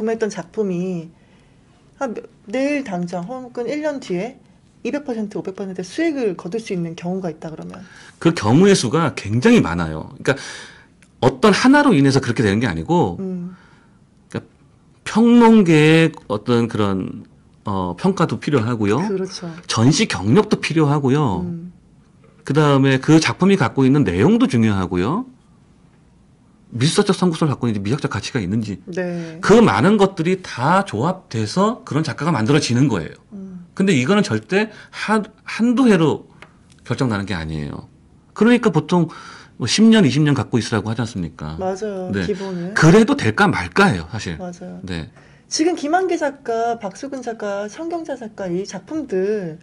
구매했던 작품이 아, 내일 당장 혹은 1년 뒤에 200% 500% 수익을 거둘 수 있는 경우가 있다 그러면 그 경우의 수가 굉장히 많아요. 그러니까 어떤 하나로 인해서 그렇게 되는 게 아니고 음. 그러니까 평론계의 어떤 그런 어, 평가도 필요하고요. 그렇죠. 전시 경력도 필요하고요. 음. 그 다음에 그 작품이 갖고 있는 내용도 중요하고요. 미술사적 선구성을 갖고 있는지 미학적 가치가 있는지 네. 그 많은 것들이 다 조합돼서 그런 작가가 만들어지는 거예요. 음. 근데 이거는 절대 한, 한두 해로 결정나는 게 아니에요. 그러니까 보통 뭐 10년, 20년 갖고 있으라고 하지 않습니까? 맞아요. 네. 기본은. 그래도 될까 말까예요, 사실. 맞아요. 네. 지금 김한계 작가, 박수근 작가, 성경자 작가 이 작품들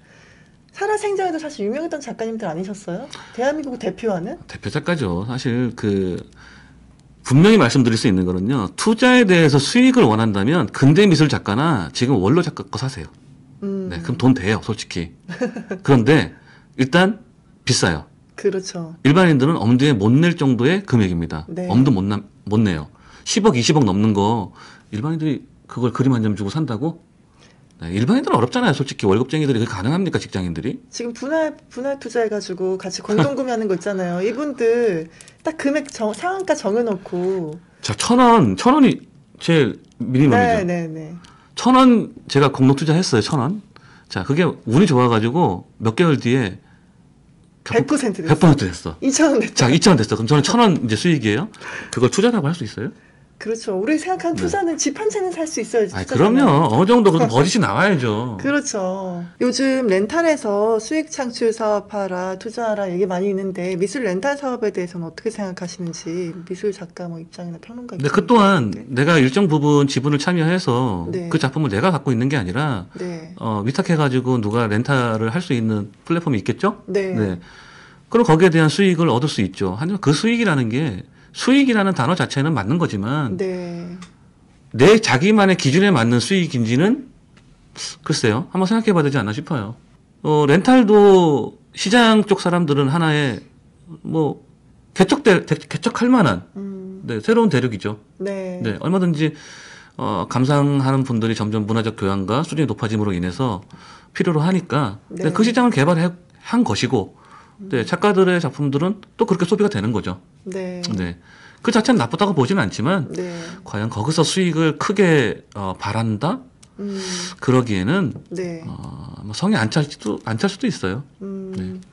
살아생전에도 사실 유명했던 작가님들 아니셨어요? 대한민국 대표하는? 대표 작가죠. 사실 그 분명히 말씀드릴 수 있는 거는요. 투자에 대해서 수익을 원한다면 근대 미술 작가나 지금 원로 작가 거 사세요. 음. 네, 그럼 돈 돼요, 솔직히. 그런데 일단 비싸요. 그렇죠. 일반인들은 엄두에 못 낼 정도의 금액입니다. 네. 엄두 못, 나, 못 내요. 10억, 20억 넘는 거 일반인들이 그걸 그림 한 점 주고 산다고? 네, 일반인들은 어렵잖아요. 솔직히 월급쟁이들이 그게 가능합니까 직장인들이? 지금 분할 분할 투자해가지고 같이 공동구매하는 거 있잖아요. 이분들 딱 금액 정, 상한가 정해놓고 자천 원, 천 원이 제일 미니멈이죠. 네네네. 천 원 제가 공동 투자했어요. 천 원. 자 그게 운이 좋아가지고 몇 개월 뒤에 100% 됐어. 100% 됐어. 2,000원 됐어. 자, 2,000원 됐어. 그럼 저는 1,000원 이제 수익이에요. 그걸 투자라고 할 수 있어요? 그렇죠. 우리 생각한 네. 투자는 네. 집한 채는 살 수 있어야지. 아, 그럼요. 어느 정도 그 버짓이 나와야죠. 그렇죠. 요즘 렌탈에서 수익 창출 사업하라, 투자하라 얘기 많이 있는데 미술 렌탈 사업에 대해서는 어떻게 생각하시는지 미술 작가 뭐 입장이나 평론가 네, 그 또한 네. 내가 일정 부분 지분을 참여해서 네. 그 작품을 내가 갖고 있는 게 아니라 네. 어, 위탁해가지고 누가 렌탈을 할 수 있는 플랫폼이 있겠죠? 네. 네. 그럼 거기에 대한 수익을 얻을 수 있죠. 하지만 그 수익이라는 게 수익이라는 단어 자체는 맞는 거지만 네. 내 자기만의 기준에 맞는 수익인지는 글쎄요 한번 생각해 봐야 되지 않나 싶어요 어, 렌탈도 시장 쪽 사람들은 하나의 뭐 개척 될 개척할 만한 음. 네, 새로운 대륙이죠 네. 네 얼마든지 어, 감상하는 분들이 점점 문화적 교양과 수준이 높아짐으로 인해서 필요로 하니까 네. 네 그 시장을 개발한 것이고 네, 음. 작가들의 작품들은 또 그렇게 소비가 되는 거죠. 네. 네. 그 자체는 나쁘다고 보지는 않지만 네. 과연 거기서 수익을 크게 어, 바란다 음. 그러기에는 네. 어, 뭐 성에 안찰 수도 안 찰 수도 있어요. 음. 네.